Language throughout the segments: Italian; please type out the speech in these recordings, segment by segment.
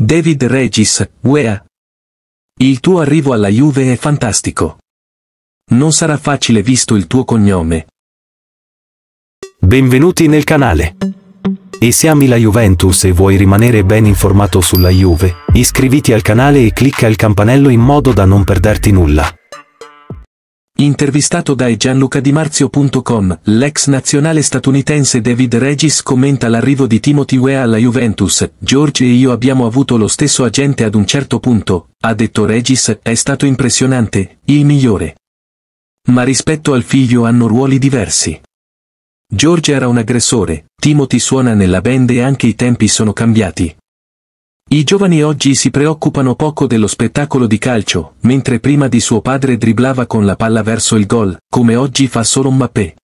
David Regis, UEA. Il tuo arrivo alla Juve è fantastico. Non sarà facile visto il tuo cognome. Benvenuti nel canale. E se ami la Juventus e vuoi rimanere ben informato sulla Juve, iscriviti al canale e clicca il campanello in modo da non perderti nulla. Intervistato da Gianluca l'ex nazionale statunitense David Regis commenta l'arrivo di Timothy Weah alla Juventus, George e io abbiamo avuto lo stesso agente ad un certo punto, ha detto Regis, è stato impressionante, il migliore. Ma rispetto al figlio hanno ruoli diversi. George era un aggressore, Timothy suona nella band e anche i tempi sono cambiati. I giovani oggi si preoccupano poco dello spettacolo di calcio, mentre prima di suo padre driblava con la palla verso il gol, come oggi fa solo Mbappé.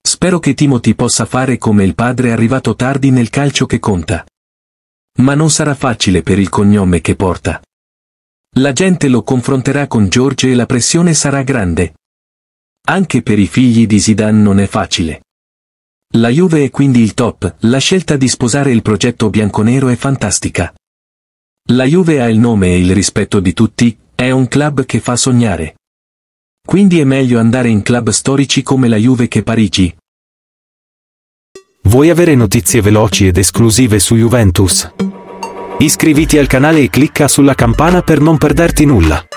Spero che Timothy possa fare come il padre arrivato tardi nel calcio che conta. Ma non sarà facile per il cognome che porta. La gente lo confronterà con George e la pressione sarà grande. Anche per i figli di Zidane non è facile. La Juve è quindi il top, la scelta di sposare il progetto bianconero è fantastica. La Juve ha il nome e il rispetto di tutti, è un club che fa sognare. Quindi è meglio andare in club storici come la Juve che Parigi. Vuoi avere notizie veloci ed esclusive su Juventus? Iscriviti al canale e clicca sulla campana per non perderti nulla.